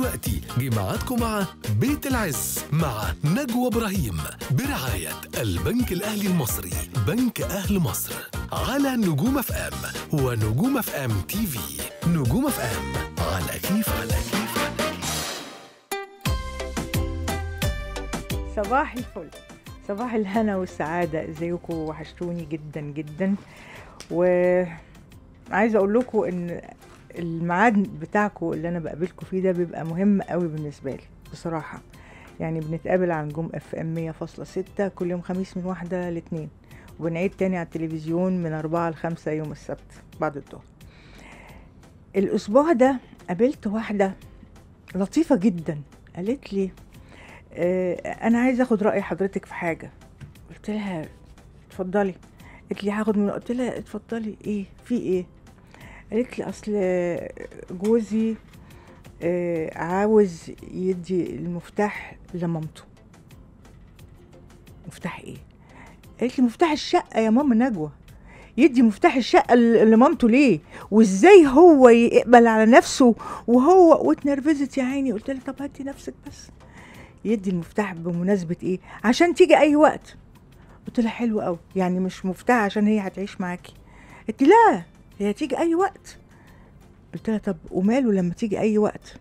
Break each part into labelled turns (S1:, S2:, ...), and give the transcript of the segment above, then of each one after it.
S1: دلوقتي جماعتكم مع بيت العز مع نجوى إبراهيم برعاية البنك الأهلي المصري بنك أهل مصر على نجوم اف ام ونجوم اف ام تي في نجوم اف ام على كيف على كيف
S2: صباح الفل صباح الهنا والسعادة ازيكم وحشتوني جدا جدا وعايزة اقول لكم ان الميعاد بتاعكم اللي انا بقابلكم فيه ده بيبقى مهم قوي بالنسبه لي بصراحه يعني بنتقابل على نجوم اف ام 100.6 فاصلة كل يوم خميس من واحدة لاتنين وبنعيد تاني على التلفزيون من أربعة لخمسة يوم السبت بعد الظهر الأسبوع ده قابلت واحدة لطيفة جدا قالت لي آه أنا عايزة أخد رأي حضرتك في حاجة قلت لها اتفضلي قالت لي هاخد من قلت لها اتفضلي ايه في ايه قالت لي اصل جوزي آه، عاوز يدي المفتاح لمامته مفتاح ايه قالت لي مفتاح الشقه يا ماما نجوى يدي مفتاح الشقه لمامته ليه وازاي هو يقبل على نفسه وهو واتنرفزت يا عيني قلت لها طب هاتي نفسك بس يدي المفتاح بمناسبه ايه عشان تيجي اي وقت قلت لها حلو قوي يعني مش مفتاح عشان هي هتعيش معاكي قالت لي لا هي تيجي اي وقت قلت لها طب وماله لما تيجي اي وقت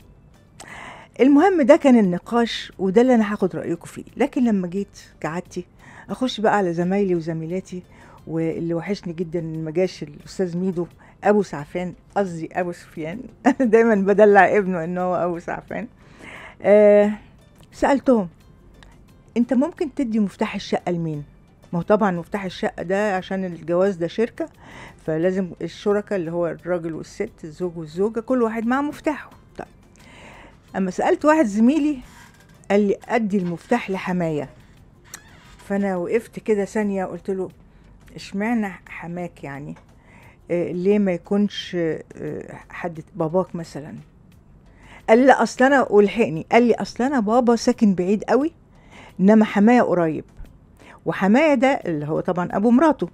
S2: المهم ده كان النقاش وده اللي انا هاخد رايكم فيه لكن لما جيت كعادتي اخش بقى على زمايلي وزميلاتي واللي وحشني جدا ما جاش الاستاذ ميدو ابو سعفان قصدي ابو سفيان انا دايما بدلع ابنه ان هو ابو سعفان آه سالتهم انت ممكن تدي مفتاح الشقه لمين ما هو طبعا مفتاح الشقه ده عشان الجواز ده شركه فلازم الشركة اللي هو الراجل والست الزوج والزوجة كل واحد معاه مفتاحه طيب أما سألت واحد زميلي قال لي أدي المفتاح لحماية فأنا وقفت كده ثانية قلت له اشمعنى حماك يعني آه، ليه ما يكونش آه، حد باباك مثلا قال لي اصل انا ولحقني قال لي اصل انا بابا ساكن بعيد قوي انما حمايه قريب وحمايه ده اللي هو طبعا ابو مراته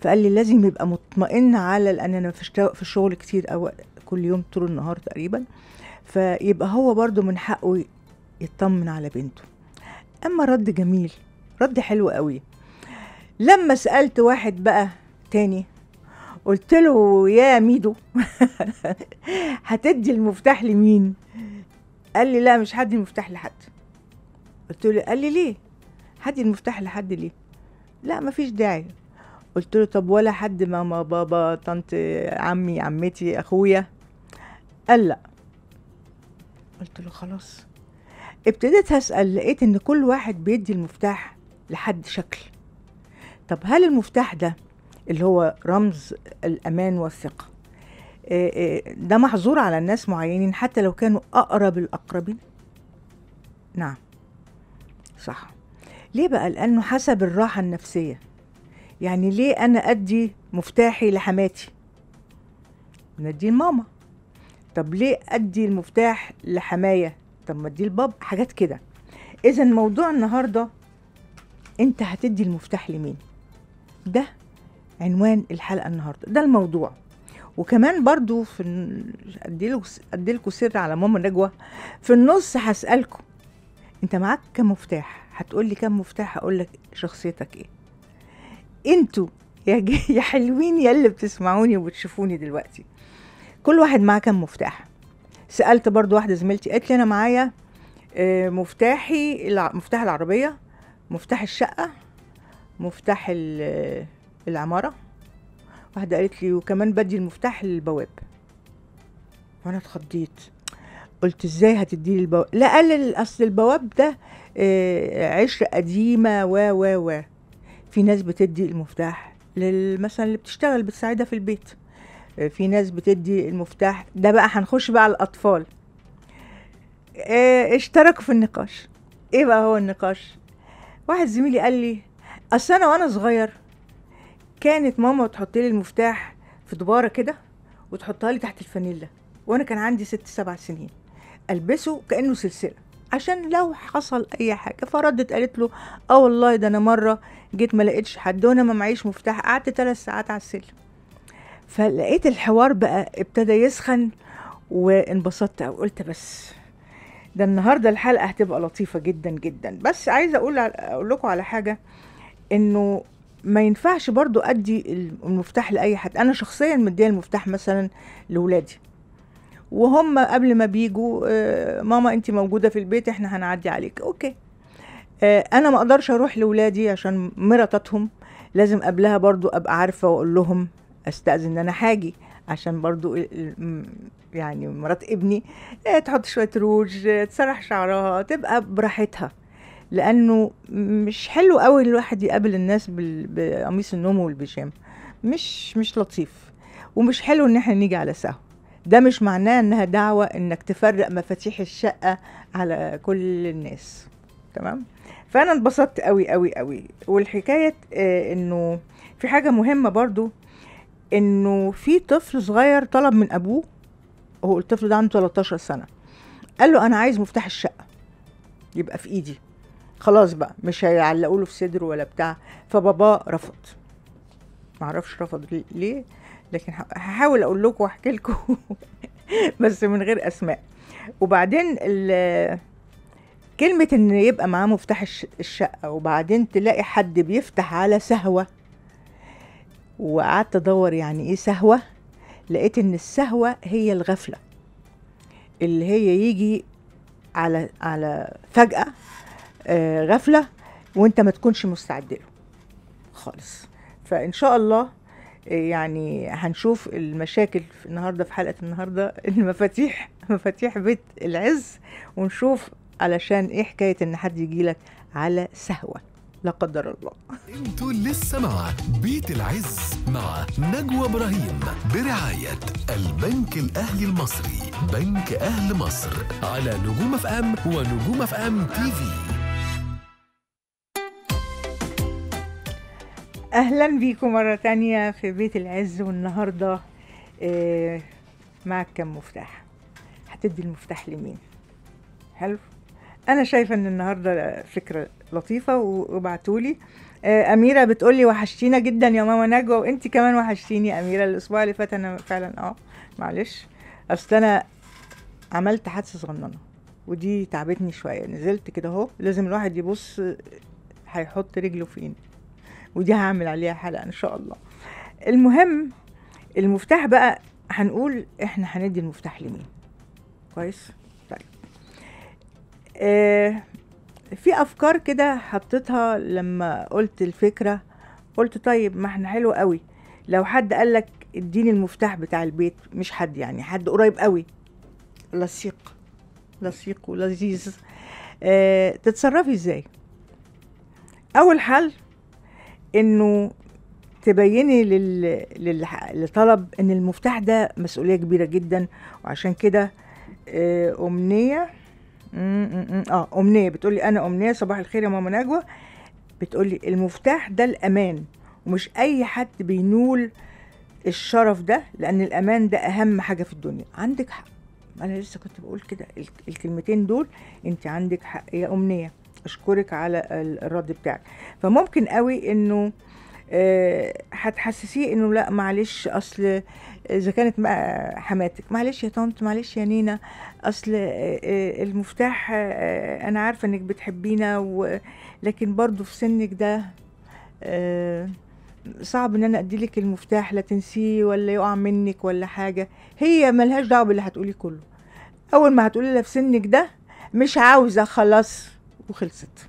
S2: فقال لي لازم يبقى مطمئن على لان انا في الشغل كتير او كل يوم طول النهار تقريبا فيبقى هو برضو من حقه يطمن على بنته اما رد جميل رد حلو قوي لما سالت واحد بقى تاني قلت له يا ميدو هتدي المفتاح لمين قال لي لا مش هدي المفتاح لحد قلت له قال لي ليه هدي المفتاح لحد ليه لا مفيش داعي قلت له طب ولا حد ماما بابا طنط عمي عمتي اخويا قال لا قلت له خلاص ابتديت اسال لقيت ان كل واحد بيدي المفتاح لحد شكل طب هل المفتاح ده اللي هو رمز الامان والثقه آه، آه، ده محظور على الناس معينين حتى لو كانوا اقرب الاقربين نعم صح ليه بقى لانه حسب الراحه النفسيه يعني ليه انا ادي مفتاحي لحماتي نديه لماما طب ليه ادي المفتاح لحمايه طب ما اديه لبابا حاجات كده اذا موضوع النهارده انت هتدي المفتاح لمين ده عنوان الحلقه النهارده ده الموضوع وكمان برضو في اديلكوا سر على ماما نجوى في النص هسالكم انت معاك كم مفتاح هتقولي كم مفتاح هقولك شخصيتك ايه انتوا يا, يا حلوين يا اللي بتسمعوني وبتشوفوني دلوقتي كل واحد معاه كم مفتاح سالت برضو واحده زميلتي قالت لي انا معايا آه، مفتاحي مفتاح العربيه مفتاح الشقه مفتاح العماره واحده قالت لي وكمان بدي المفتاح للبواب وانا اتخضيت قلت ازاي هتدي لي البواب لا قال اصل البواب ده آه، عشر قديمه و و و في ناس بتدي المفتاح مثلا اللي بتشتغل بتساعدها في البيت آه، في ناس بتدي المفتاح ده بقى هنخش بقى على الاطفال اه اشتركوا في النقاش ايه بقى هو النقاش واحد زميلي قال لي اصل انا وانا صغير كانت ماما تحط لي المفتاح في دباره كده وتحطها لي تحت الفانيلا وانا كان عندي ست سبع سنين البسه كانه سلسله عشان لو حصل اي حاجه فردت قالت له اه والله ده انا مره جيت ما لقيتش حد وانا ما معيش مفتاح قعدت ثلاث ساعات على السلم فلقيت الحوار بقى ابتدى يسخن وانبسطت أو قلت بس ده النهارده الحلقه هتبقى لطيفه جدا جدا بس عايزه اقول اقول لكم على حاجه انه ما ينفعش برضو ادي المفتاح لاي حد انا شخصيا مديه المفتاح مثلا لاولادي وهم قبل ما بيجوا آه، ماما انت موجوده في البيت احنا هنعدي عليك اوكي آه، انا ما اقدرش اروح لاولادي عشان مراتاتهم لازم قبلها برضو ابقى عارفه واقول لهم استاذن ان انا حاجي عشان برضو يعني مرات ابني آه، تحط شويه روج تسرح شعرها تبقى براحتها لانه مش حلو قوي الواحد يقابل الناس بقميص النوم والبيجامه مش مش لطيف ومش حلو ان احنا نيجي على سهو ده مش معناه انها دعوه انك تفرق مفاتيح الشقه على كل الناس تمام فانا انبسطت قوي قوي قوي والحكايه آه انه في حاجه مهمه برضو انه في طفل صغير طلب من ابوه هو الطفل ده عنده 13 سنه قال له انا عايز مفتاح الشقه يبقى في ايدي خلاص بقى مش هيعلقوا له في صدره ولا بتاع فباباه رفض معرفش رفض ليه لكن هحاول اقول لكم واحكي لكم بس من غير اسماء وبعدين كلمة ان يبقى معاه مفتاح الشقة وبعدين تلاقي حد بيفتح على سهوة وقعدت ادور يعني ايه سهوة لقيت ان السهوة هي الغفلة اللي هي يجي على على فجأة آه، غفلة وانت ما تكونش مستعد له خالص فان شاء الله يعني هنشوف المشاكل في النهارده في حلقه النهارده المفاتيح مفاتيح بيت العز ونشوف علشان ايه حكايه ان حد يجي لك على سهوه لا قدر الله
S1: انتوا لسه مع بيت العز مع نجوى ابراهيم برعايه البنك الاهلي المصري بنك اهل مصر على نجوم اف ام ونجوم اف ام تي في
S2: اهلا بيكم مره تانية في بيت العز والنهارده آه معك كم مفتاح هتدي المفتاح لمين حلو انا شايفه ان النهارده فكره لطيفه وبعتولي آه اميره بتقولي وحشتينا جدا يا ماما نجوى وانت كمان وحشتيني اميره الاسبوع اللي فات انا فعلا اه معلش اصل انا عملت حادثه صغننه ودي تعبتني شويه نزلت كده اهو لازم الواحد يبص هيحط رجله فين ودي هعمل عليها حلقه ان شاء الله المهم المفتاح بقى هنقول احنا هندي المفتاح لمين كويس طيب آه في افكار كده حطيتها لما قلت الفكره قلت طيب ما احنا حلو قوي لو حد قال لك اديني المفتاح بتاع البيت مش حد يعني حد قريب قوي لصيق لصيق ولذيذ آه تتصرفي ازاي اول حل انه تبيني لل... لل... لطلب ان المفتاح ده مسؤوليه كبيره جدا وعشان كده آه، امنيه اه امنيه بتقولي انا امنيه صباح الخير يا ماما نجوى بتقولي المفتاح ده الامان ومش اي حد بينول الشرف ده لان الامان ده اهم حاجه في الدنيا عندك حق انا لسه كنت بقول كده الكلمتين دول انت عندك حق يا امنيه اشكرك على الرد بتاعك فممكن قوي انه آه، هتحسسيه انه لا معلش اصل آه، اذا كانت حماتك معلش يا طنط معلش يا نينا اصل آه، المفتاح انا عارفه انك بتحبينا لكن برضو في سنك ده صعب ان انا اديلك المفتاح لا تنسيه ولا يقع منك ولا حاجه هي ملهاش دعوه باللي هتقولي كله اول ما هتقولي لها في سنك ده مش عاوزه خلاص وخلصت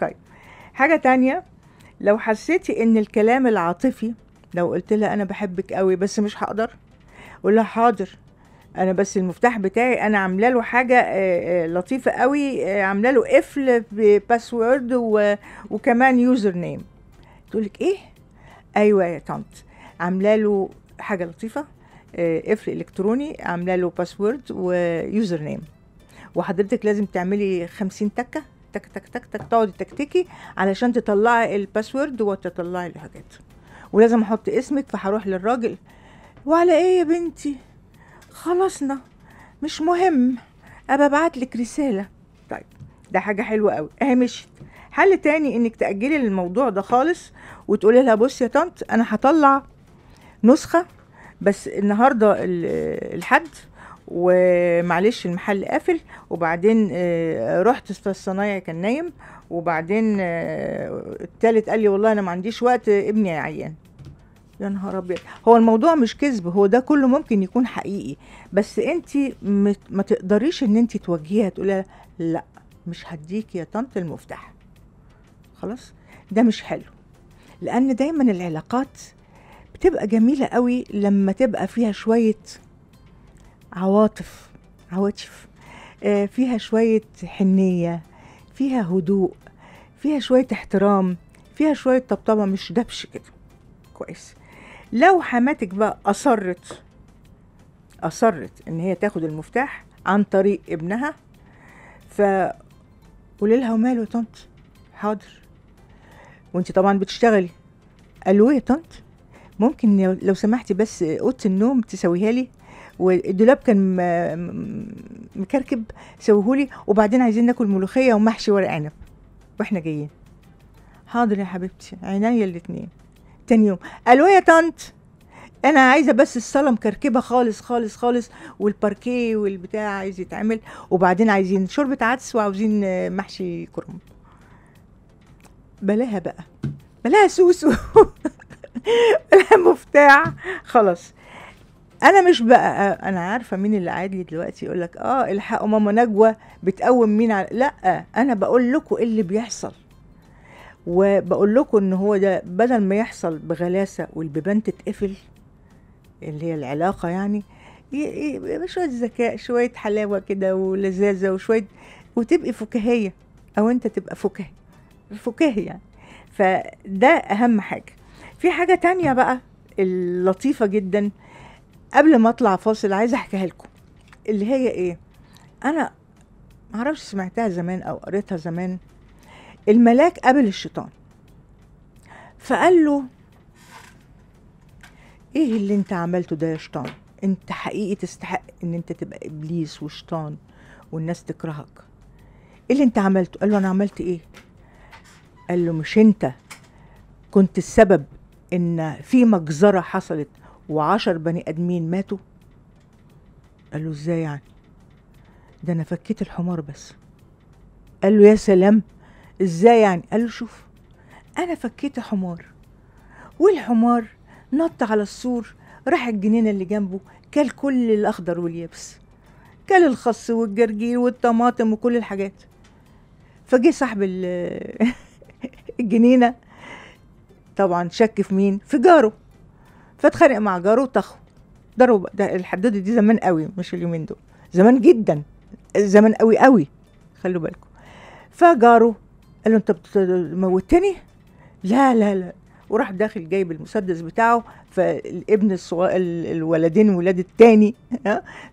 S2: طيب حاجه تانية لو حسيتي ان الكلام العاطفي لو قلت لها انا بحبك قوي بس مش هقدر قول لها حاضر انا بس المفتاح بتاعي انا عامله له حاجه آه، آه، لطيفه قوي آه، عامله له قفل بباسورد وكمان يوزر نيم تقول لك ايه ايوه يا طنط عامله له حاجه لطيفه قفل الكتروني عامله له باسورد ويوزر نيم وحضرتك لازم تعملي خمسين تكه تك تك تك تك تقعدي تكتكي علشان تطلعي الباسورد وتطلعي الحاجات ولازم احط اسمك فهروح للراجل وعلى ايه يا بنتي خلصنا مش مهم ابقى ابعت لك رساله طيب ده حاجه حلوه قوي اهي مشيت حل تاني انك تاجلي الموضوع ده خالص وتقولي لها بصي يا طنط انا هطلع نسخه بس النهارده الحد ومعلش المحل قافل وبعدين آه، رحت الصنايع كان نايم وبعدين آه، التالت قال لي والله انا ما عنديش وقت ابني عيان يا نهار ابيض هو الموضوع مش كذب هو ده كله ممكن يكون حقيقي بس انت ما تقدريش ان انت توجهيها تقولي لا مش هديك يا طنط المفتاح خلاص ده مش حلو لان دايما العلاقات بتبقى جميله قوي لما تبقى فيها شويه عواطف عواطف آه، فيها شوية حنية فيها هدوء فيها شوية احترام فيها شوية طبطبة مش دبش كده كويس لو حماتك بقى أصرت أصرت إن هي تاخد المفتاح عن طريق ابنها فقولي لها وماله يا طنط حاضر وانت طبعا بتشتغلي قالوا يا طنط ممكن لو سمحتي بس اوضه النوم تسويها لي والدولاب كان مكركب سوهولي وبعدين عايزين ناكل ملوخيه ومحشي ورق عنب واحنا جايين حاضر يا حبيبتي عينيا الاتنين تاني يوم قالوا يا طنط انا عايزه بس الصاله مكركبه خالص خالص خالص والباركيه والبتاع عايز يتعمل وبعدين عايزين شوربه عدس وعاوزين محشي كرم بلاها بقى بلاها سوسو بلاها مفتاح خلاص انا مش بقى انا عارفه مين اللي قاعد لي دلوقتي يقول لك اه الحقوا ماما نجوى بتقوم مين على لا انا بقول لكم ايه اللي بيحصل وبقول لكم ان هو ده بدل ما يحصل بغلاسه والبيبان تتقفل اللي هي العلاقه يعني شويه ذكاء شويه حلاوه كده ولذاذه وشويه وتبقي فكاهيه او انت تبقى فكاه فكاهي يعني فده اهم حاجه في حاجه تانية بقى اللطيفه جدا قبل ما اطلع فاصل عايزه احكيها لكم اللي هي ايه انا معرفش سمعتها زمان او قريتها زمان الملاك قابل الشيطان فقال له ايه اللي انت عملته ده يا شيطان انت حقيقي تستحق ان انت تبقى ابليس وشيطان والناس تكرهك ايه اللي انت عملته قال له انا عملت ايه قال له مش انت كنت السبب ان في مجزره حصلت وعشر بني ادمين ماتوا قال له ازاي يعني ده انا فكيت الحمار بس قال له يا سلام ازاي يعني قال له شوف انا فكيت حمار والحمار نط على السور راح الجنينة اللي جنبه كل كل الأخضر واليابس كل الخص والجرجير والطماطم وكل الحاجات فجه صاحب الجنينة طبعا شك في مين في جاره فاتخانق مع جاره وطخه ضرب ده الحداده دي زمان قوي مش اليومين دول زمان جدا زمان قوي قوي خلوا بالكم فجاره قال له انت موتني لا لا لا وراح داخل جايب المسدس بتاعه فالابن الصغير الولدين ولاد التاني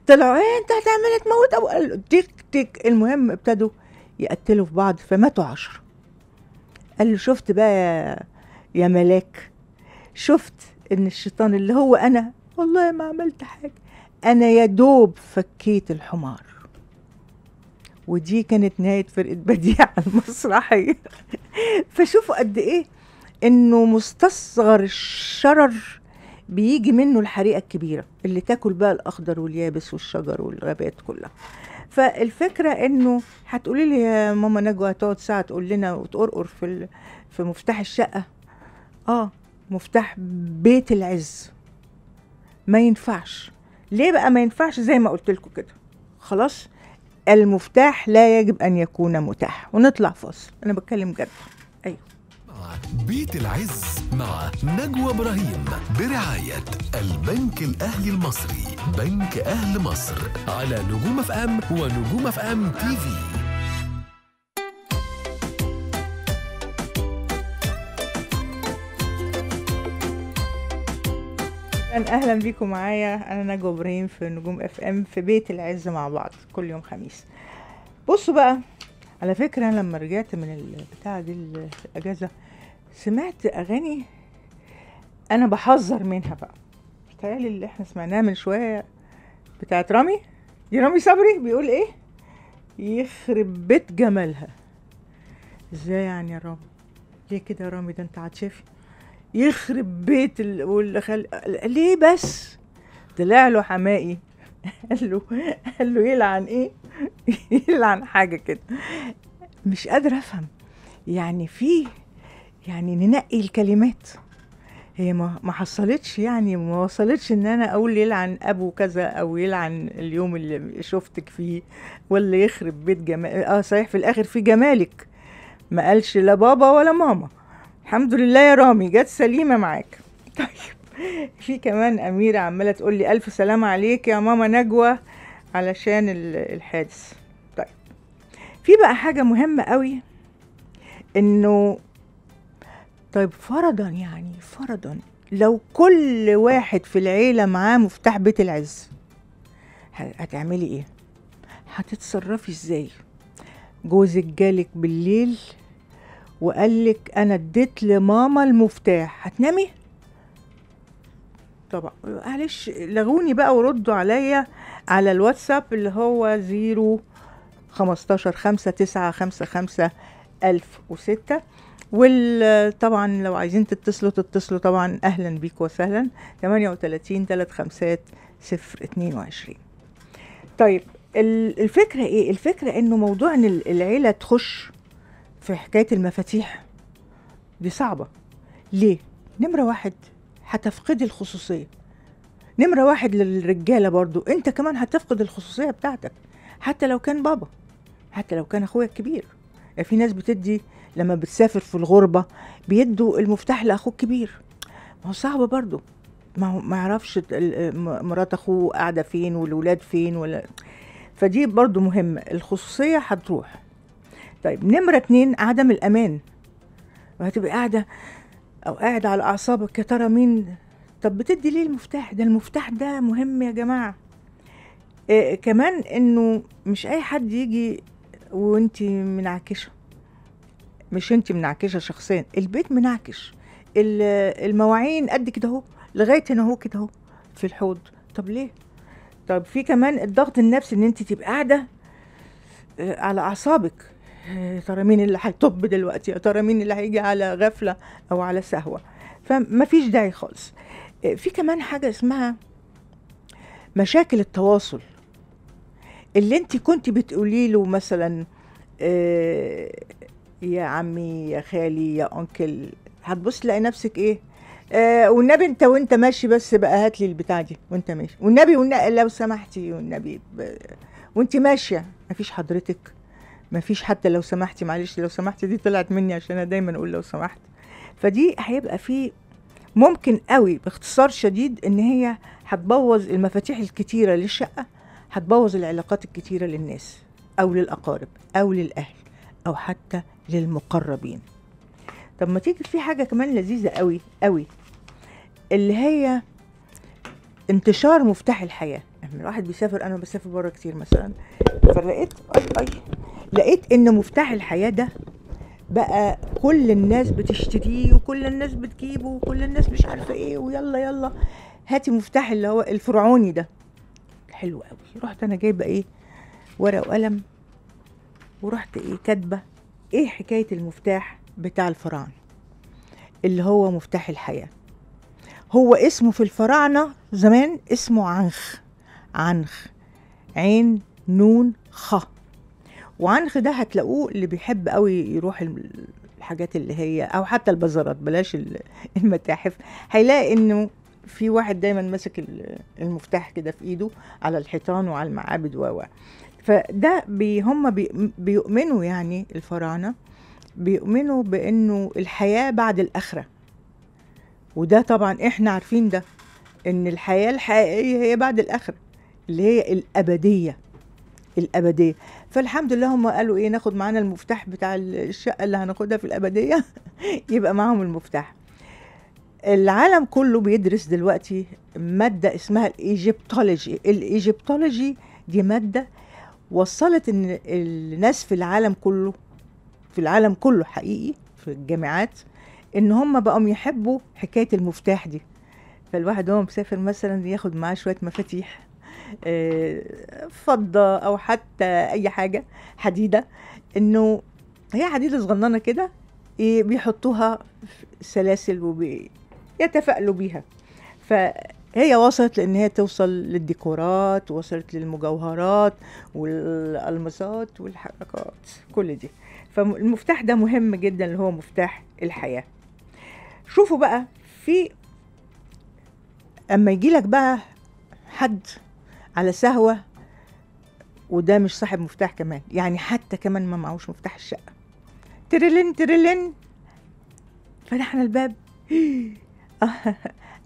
S2: طلعوا ايه انت هتعمل تموت ابو قال تيك تيك المهم ابتدوا يقتلوا في بعض فماتوا عشرة قال له شفت بقى يا ملاك شفت ان الشيطان اللي هو انا والله ما عملت حاجه انا يا دوب فكيت الحمار ودي كانت نهايه فرقه بديع المسرحيه فشوفوا قد ايه انه مستصغر الشرر بيجي منه الحريقه الكبيره اللي تاكل بقى الاخضر واليابس والشجر والغابات كلها فالفكره انه هتقولي لي يا ماما نجوى هتقعد ساعه تقول لنا وتقرقر في في مفتاح الشقه اه مفتاح بيت العز ما ينفعش ليه بقى ما ينفعش زي ما قلت لكم كده خلاص المفتاح لا يجب ان يكون متاح ونطلع فاصل انا بتكلم جد ايوه
S1: بيت العز مع نجوى ابراهيم برعايه البنك الاهلي المصري بنك اهل مصر على نجوم اف ام ونجوم اف ام تي في
S2: اهلا بيكم معايا انا نجوى ابراهيم في نجوم اف ام في بيت العز مع بعض كل يوم خميس بصوا بقى على فكره انا لما رجعت من البتاع دي الاجازه سمعت اغاني انا بحذر منها بقى بتهيألي اللي احنا سمعناها من شويه بتاعت رامي دي رامي صبري بيقول ايه يخرب بيت جمالها ازاي يعني يا رامي ليه كده يا رامي ده انت هتشافي يخرب بيت ال... واللي خل... ليه بس طلع له حمائي قال له قال له يلعن ايه يلعن حاجه كده مش قادره افهم يعني في يعني ننقي الكلمات هي ما حصلتش يعني ما وصلتش ان انا اقول يلعن ابو كذا او يلعن اليوم اللي شفتك فيه ولا يخرب بيت جمال اه صحيح في الاخر في جمالك ما قالش لا بابا ولا ماما الحمد لله يا رامي جت سليمه معاك طيب في كمان اميره عماله تقول لي الف سلام عليك يا ماما نجوى علشان الحادث طيب في بقى حاجه مهمه قوي انه طيب فرضا يعني فرضا لو كل واحد في العيله معاه مفتاح بيت العز هتعملي ايه هتتصرفي ازاي جوزك جالك بالليل وقال لك انا اديت لماما المفتاح هتنامي طبعا معلش لغوني بقى وردوا عليا على الواتساب اللي هو زيرو خمستاشر خمسة تسعة خمسة خمسة ألف وستة وطبعا لو عايزين تتصلوا تتصلوا طبعا أهلا بيك وسهلا تمانية وتلاتين تلات خمسات صفر اتنين وعشرين طيب الفكرة ايه الفكرة انه موضوع ان العيلة تخش في حكاية المفاتيح دي صعبة ليه؟ نمرة واحد هتفقدي الخصوصية نمرة واحد للرجالة برضو انت كمان هتفقد الخصوصية بتاعتك حتى لو كان بابا حتى لو كان اخويا الكبير يعني في ناس بتدي لما بتسافر في الغربة بيدوا المفتاح لأخوك الكبير ما هو صعب برضو ما هو ما يعرفش مرات اخوه قاعدة فين والولاد فين ولا فدي برضو مهمة الخصوصية هتروح طيب نمرة اتنين عدم الأمان وهتبقي قاعدة أو قاعدة على أعصابك يا ترى مين طب بتدي ليه المفتاح ده المفتاح ده مهم يا جماعة إيه كمان إنه مش أي حد يجي وأنت منعكشة مش أنت منعكشة شخصيا البيت منعكش المواعين قد كده أهو لغاية هنا أهو كده أهو في الحوض طب ليه؟ طب في كمان الضغط النفسي ان انت تبقى قاعده آه، على اعصابك آه، ترى مين اللي هيطب دلوقتي يا ترى مين اللي هيجي على غفله او على سهوه فما فيش داعي خالص آه، في كمان حاجه اسمها مشاكل التواصل اللي انت كنت بتقولي له مثلا آه، يا عمي يا خالي يا انكل هتبص تلاقي نفسك ايه آه والنبي انت وانت ماشي بس بقى هات لي البتاع دي وانت ماشي والنبي والنبي لو سمحتي والنبي وانت ماشيه مفيش حضرتك ما فيش حتى لو سمحتي معلش لو سمحتي دي طلعت مني عشان انا دايما اقول لو سمحت فدي هيبقى في ممكن قوي باختصار شديد ان هي هتبوظ المفاتيح الكتيره للشقه هتبوظ العلاقات الكتيره للناس او للاقارب او للاهل او حتى للمقربين طب ما تيجي في حاجه كمان لذيذه قوي قوي اللي هي انتشار مفتاح الحياه يعني الواحد بيسافر انا بسافر بره كتير مثلا فلقيت اي اي لقيت ان مفتاح الحياه ده بقى كل الناس بتشتريه وكل الناس بتجيبه وكل الناس مش عارفه ايه ويلا يلا هاتي مفتاح اللي هو الفرعوني ده حلو قوي رحت انا جايبه ايه ورقه وقلم ورحت ايه كاتبه ايه حكايه المفتاح بتاع الفراعنه اللي هو مفتاح الحياه هو اسمه في الفراعنه زمان اسمه عنخ عنخ عين نون خ وعنخ ده هتلاقوه اللي بيحب قوي يروح الحاجات اللي هي او حتى البازارات بلاش المتاحف هيلاقي انه في واحد دايما ماسك المفتاح كده في ايده على الحيطان وعلى المعابد و فده بي هم بي بيؤمنوا يعني الفراعنه بيؤمنوا بانه الحياه بعد الاخره وده طبعا احنا عارفين ده ان الحياه الحقيقيه هي بعد الاخره اللي هي الابديه الابديه فالحمد لله هم قالوا ايه ناخد معانا المفتاح بتاع الشقه اللي هناخدها في الابديه يبقى معاهم المفتاح العالم كله بيدرس دلوقتي ماده اسمها الايجيبتولوجي الايجيبتولوجي دي ماده وصلت ان الناس في العالم كله في العالم كله حقيقي في الجامعات ان هم بقوا يحبوا حكايه المفتاح دي فالواحد هو مسافر مثلا ياخد معاه شويه مفاتيح آه، فضه او حتى اي حاجه حديده انه هي حديده صغننه كده إيه، بيحطوها سلاسل وبيتفائلوا بيها فهي وصلت لان هي توصل للديكورات وصلت للمجوهرات والالماسات والحركات كل دي فالمفتاح ده مهم جدا اللي هو مفتاح الحياه شوفوا بقى في اما يجيلك بقى حد على سهوه وده مش صاحب مفتاح كمان يعني حتى كمان ما معهوش مفتاح الشقه ترلن ترلن فتحنا الباب أه،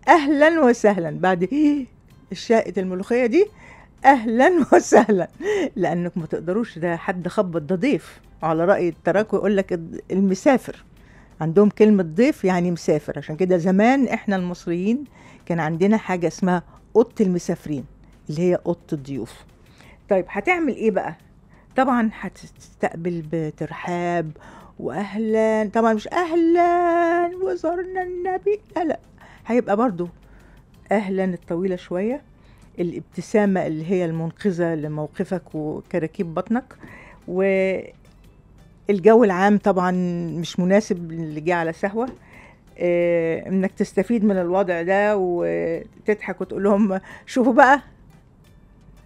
S2: اهلا وسهلا بعد الشقة الملوخيه دي اهلا وسهلا لانك ما تقدروش ده حد خبط ده ضيف على راي التراكو يقول لك المسافر عندهم كلمه ضيف يعني مسافر عشان كده زمان احنا المصريين كان عندنا حاجه اسمها اوضه المسافرين اللي هي اوضه الضيوف طيب هتعمل ايه بقى طبعا هتستقبل بترحاب واهلا طبعا مش اهلا وزرنا النبي لا لا هيبقى برضو اهلا الطويله شويه الابتسامه اللي هي المنقذه لموقفك وكراكيب بطنك والجو العام طبعا مش مناسب اللي جه على سهوه آه، انك تستفيد من الوضع ده وتضحك وتقول لهم شوفوا بقى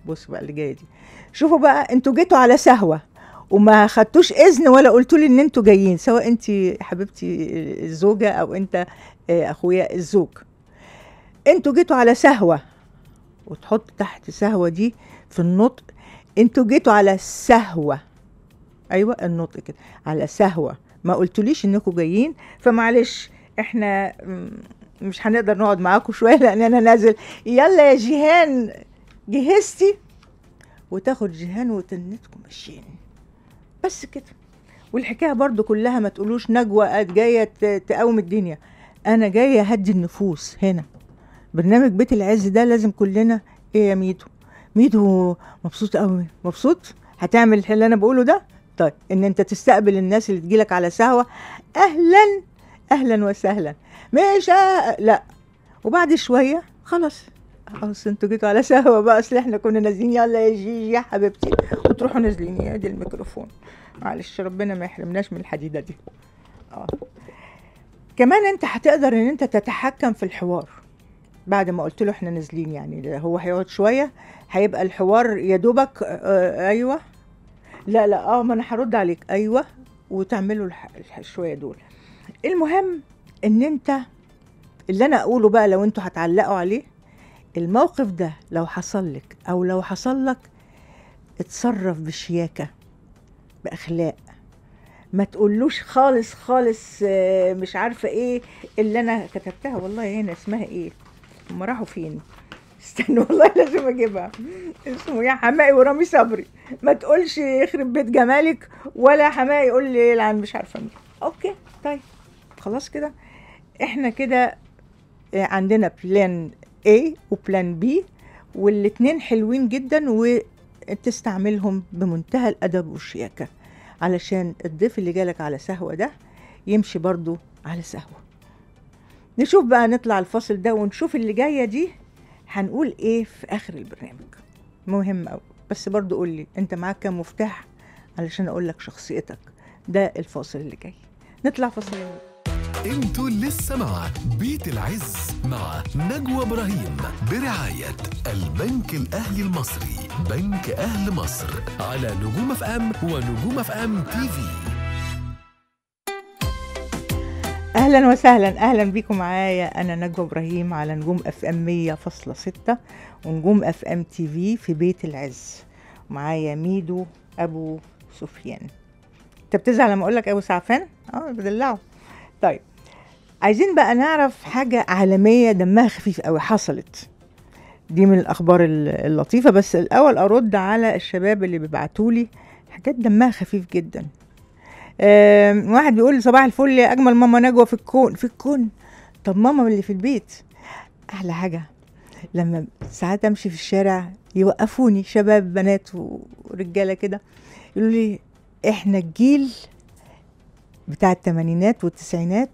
S2: بصوا بقى اللي جايه دي شوفوا بقى انتوا جيتوا على سهوه وما خدتوش اذن ولا قلتوا لي ان انتوا جايين سواء انت حبيبتي الزوجه او انت آه، اخويا الزوج انتوا جيتوا على سهوه وتحط تحت سهوه دي في النطق انتوا جيتوا على سهوه ايوه النطق كده على سهوه ما قلتوليش انكم جايين فمعلش احنا مش هنقدر نقعد معاكم شويه لان انا نازل يلا يا جيهان جهزتي وتاخد جيهان وتنتكم ماشيين بس كده والحكايه برضو كلها ما تقولوش نجوى جايه تقاوم الدنيا انا جايه اهدي النفوس هنا برنامج بيت العز ده لازم كلنا ايه يا ميدو ميدو مبسوط قوي مبسوط هتعمل اللي انا بقوله ده طيب ان انت تستقبل الناس اللي تجيلك على سهوه اهلا اهلا وسهلا مش لا وبعد شويه خلاص خلاص انتوا جيتوا على شهوه بقى اصل احنا كنا نازلين يلا يا جيجي يا حبيبتي وتروحوا نازلين يا دي الميكروفون معلش ربنا ما يحرمناش من الحديده دي اه كمان انت هتقدر ان انت تتحكم في الحوار بعد ما قلت له احنا نازلين يعني هو هيقعد شويه هيبقى الحوار يا دوبك آه،, آه ايوه لا لا اه ما انا هرد عليك ايوه وتعملوا الشويه دول المهم ان انت اللي انا اقوله بقى لو انتوا هتعلقوا عليه الموقف ده لو حصل لك او لو حصل لك اتصرف بشياكه باخلاق ما تقولوش خالص خالص آه، مش عارفه ايه اللي انا كتبتها والله هنا اسمها ايه هم راحوا فين استنى والله لازم اجيبها اسمه يا إيه؟ حمائي ورامي صبري ما تقولش يخرب بيت جمالك ولا حمائي يقول لي يلعن مش عارفه مين اوكي طيب خلاص كده احنا كده آه، عندنا بلان A وبلان B والاتنين حلوين جدا وتستعملهم بمنتهى الأدب والشياكة علشان الضيف اللي جالك على سهوة ده يمشي برضو على سهوة نشوف بقى نطلع الفاصل ده ونشوف اللي جاية دي هنقول ايه في آخر البرنامج مهم قوي بس برضو قولي انت معاك كام مفتاح علشان اقولك شخصيتك ده الفاصل اللي جاي نطلع فاصل
S1: انتوا لسه مع بيت العز مع نجوى ابراهيم برعايه البنك الاهلي المصري بنك اهل مصر على نجوم اف ام ونجوم اف ام تي في
S2: اهلا وسهلا اهلا بيكم معايا انا نجوى ابراهيم على نجوم اف ام 100.6 ونجوم اف ام تي في في بيت العز معايا ميدو ابو سفيان انت بتزعل لما اقول لك ابو سعفان اه بدلعه طيب عايزين بقى نعرف حاجة عالمية دمها خفيف قوي حصلت دي من الأخبار اللطيفة بس الأول أرد على الشباب اللي بيبعتولي حاجات دمها خفيف جدا واحد بيقول صباح الفل يا أجمل ماما نجوى في الكون في الكون طب ماما اللي في البيت أحلى حاجة لما ساعات أمشي في الشارع يوقفوني شباب بنات ورجالة كده يقولوا لي إحنا الجيل بتاع التمانينات والتسعينات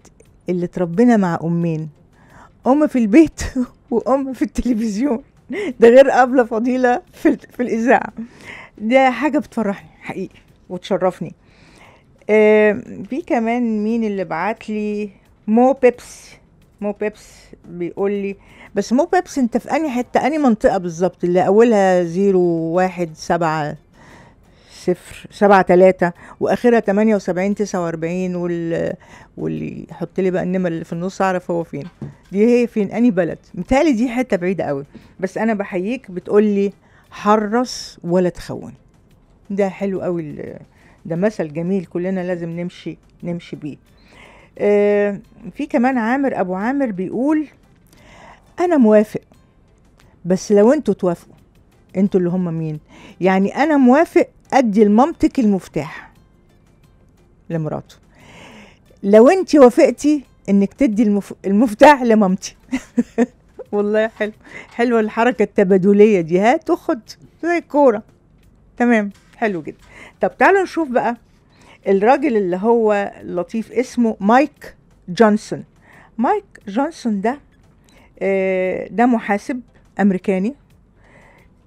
S2: اللي اتربينا مع امين ام في البيت وام في التلفزيون ده غير أبلة فضيلة في, في الإذاعة ده حاجة بتفرحني حقيقي وتشرفني آه في كمان مين اللي بعت لي مو بيبس مو بيبس بيقول لي بس مو بيبس انت في انهي حته انهي منطقه بالظبط اللي اولها زيرو واحد سبعة صفر سبعة تلاتة واخرها تمانية وسبعين تسعة واربعين واللي يحط لي بقى النمر اللي في النص اعرف هو فين دي هي فين اني بلد متهيألي دي حته بعيده قوي بس انا بحييك بتقول لي حرص ولا تخون ده حلو قوي ده مثل جميل كلنا لازم نمشي نمشي بيه آه في كمان عامر ابو عامر بيقول انا موافق بس لو انتوا توافقوا انتوا اللي هم مين يعني انا موافق ادي لمامتك المفتاح لمراته لو انت وافقتي انك تدي المف... المفتاح لمامتي والله حلو حلوه الحركه التبادليه دي هات وخد زي الكوره تمام حلو جدا طب تعالوا نشوف بقى الراجل اللي هو لطيف اسمه مايك جونسون مايك جونسون ده آه، ده محاسب امريكاني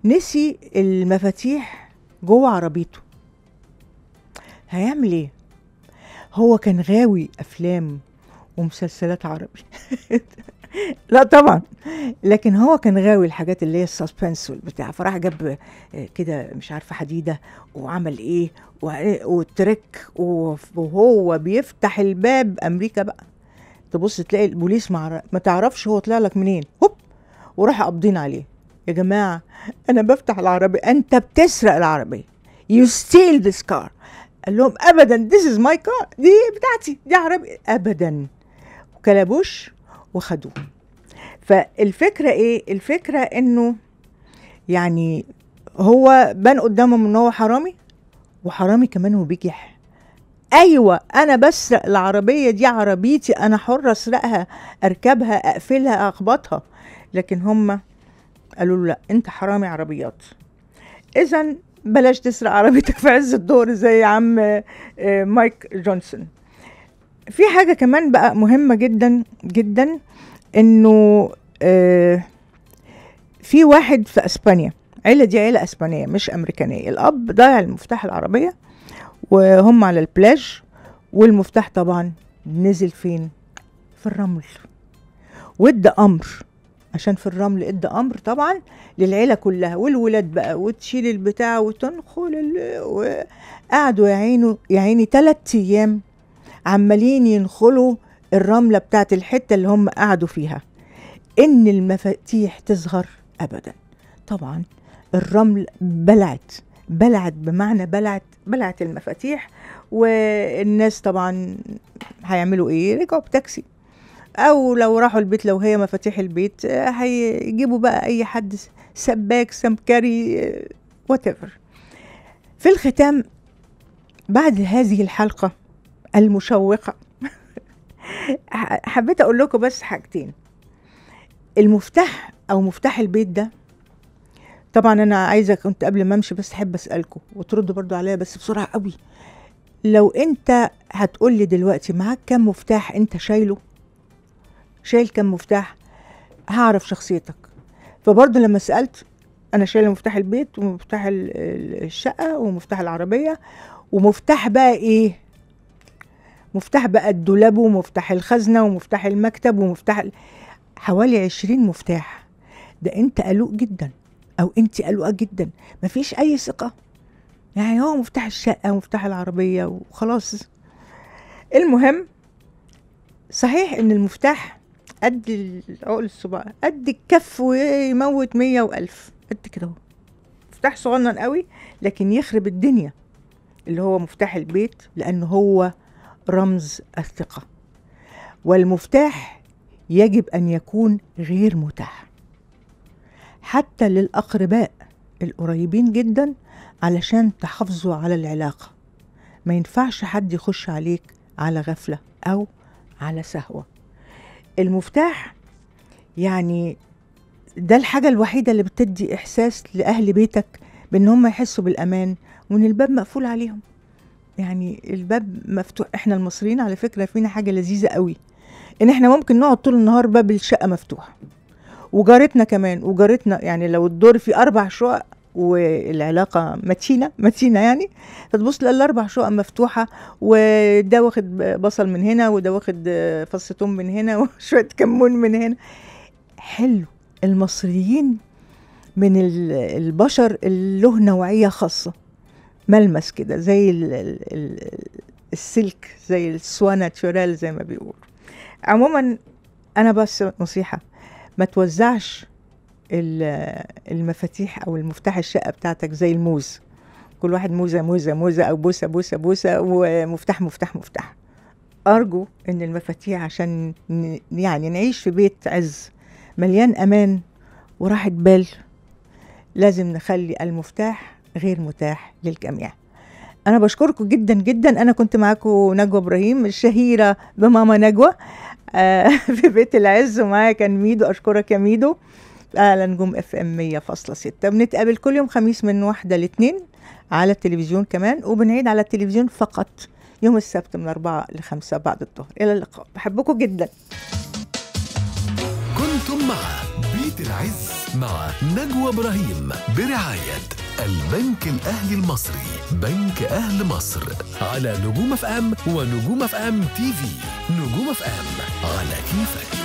S2: نسي المفاتيح جوه عربيته هيعمل ايه هو كان غاوي افلام ومسلسلات عربي لا طبعا لكن هو كان غاوي الحاجات اللي هي السسبنس والبتاع فراح جاب آه، كده مش عارفه حديده وعمل ايه والتريك آه، وهو بيفتح الباب امريكا بقى تبص تلاقي البوليس ما تعرفش هو طلع لك منين هوب وراح قابضين عليه يا جماعة أنا بفتح العربية أنت بتسرق العربية you steal this car قال لهم أبدا this is my car دي بتاعتي دي عربية أبدا وكلبوش وخدوه فالفكرة إيه الفكرة إنه يعني هو بان قدامهم إن هو حرامي وحرامي كمان وبيجح ايوه انا بسرق العربيه دي عربيتي انا حره اسرقها اركبها اقفلها اخبطها لكن هما قالوا له لا انت حرامي عربيات اذا بلاش تسرق عربيتك في عز الدور زي عم آه، مايك جونسون في حاجه كمان بقى مهمه جدا جدا انه آه، في واحد في اسبانيا عيلة دي عيلة اسبانية مش امريكانية الاب ضايع المفتاح العربية وهم على البلاج والمفتاح طبعا نزل فين في الرمل وادى امر عشان في الرمل ادى امر طبعا للعيله كلها والولاد بقى وتشيل البتاع وتنخل وقعدوا يا عيني يا عيني ثلاث ايام عمالين ينخلوا الرمله بتاعت الحته اللي هم قعدوا فيها ان المفاتيح تظهر ابدا طبعا الرمل بلعت بلعت بمعنى بلعت بلعت المفاتيح والناس طبعا هيعملوا ايه رجعوا بتاكسي او لو راحوا البيت لو هي مفاتيح البيت آه، هيجيبوا بقى اي حد سباك سمكري وات آه، في الختام بعد هذه الحلقه المشوقه حبيت اقول لكم بس حاجتين المفتاح او مفتاح البيت ده طبعا انا عايزه كنت قبل ما امشي بس احب اسالكم وتردوا برضو عليا بس بسرعه قوي لو انت هتقولي دلوقتي معاك كام مفتاح انت شايله شايل كام مفتاح هعرف شخصيتك فبرضه لما سالت انا شايله مفتاح البيت ومفتاح الشقه ومفتاح العربيه ومفتاح بقى ايه مفتاح بقى الدولاب ومفتاح الخزنه ومفتاح المكتب ومفتاح ال... حوالي عشرين مفتاح ده انت قلوق جدا او انت قلوقه جدا مفيش اي ثقه يعني هو مفتاح الشقه ومفتاح العربيه وخلاص المهم صحيح ان المفتاح قد العقل الصباع قد الكف ويموت مية وألف قد كده اهو مفتاح صغنن قوي لكن يخرب الدنيا اللي هو مفتاح البيت لأن هو رمز الثقة والمفتاح يجب أن يكون غير متاح حتى للأقرباء القريبين جدا علشان تحافظوا على العلاقة ما ينفعش حد يخش عليك على غفلة أو على سهوة المفتاح يعني ده الحاجة الوحيدة اللي بتدي إحساس لأهل بيتك بإن هم يحسوا بالأمان وإن الباب مقفول عليهم يعني الباب مفتوح إحنا المصريين على فكرة فينا حاجة لذيذة قوي إن إحنا ممكن نقعد طول النهار باب الشقة مفتوح وجارتنا كمان وجارتنا يعني لو الدور فيه أربع شقق والعلاقه متينه متينه يعني فتبص الاربع شقق مفتوحه وده واخد بصل من هنا وده واخد فص توم من هنا وشويه كمون من هنا حلو المصريين من البشر اللي له نوعيه خاصه ملمس كده زي الـ الـ السلك زي السوا ناتشورال زي ما بيقولوا عموما انا بس نصيحه ما توزعش المفاتيح او المفتاح الشقه بتاعتك زي الموز كل واحد موزه موزه موزه او بوسه بوسه بوسه ومفتاح مفتاح مفتاح ارجو ان المفاتيح عشان يعني نعيش في بيت عز مليان امان وراحه بال لازم نخلي المفتاح غير متاح للجميع انا بشكركم جدا جدا انا كنت معاكم نجوى ابراهيم الشهيره بماما نجوى آه، في بيت العز ومعايا كان ميدو اشكرك يا ميدو في أعلى نجوم اف ام 100.6 بنتقابل كل يوم خميس من واحدة لاتنين على التلفزيون كمان وبنعيد على التلفزيون فقط يوم السبت من أربعة لخمسة بعد الظهر إلى اللقاء بحبكم جدا
S1: كنتم مع بيت العز مع نجوى إبراهيم برعاية البنك الأهلي المصري بنك أهل مصر على نجوم اف ام ونجوم اف ام تي في نجوم اف ام على كيفك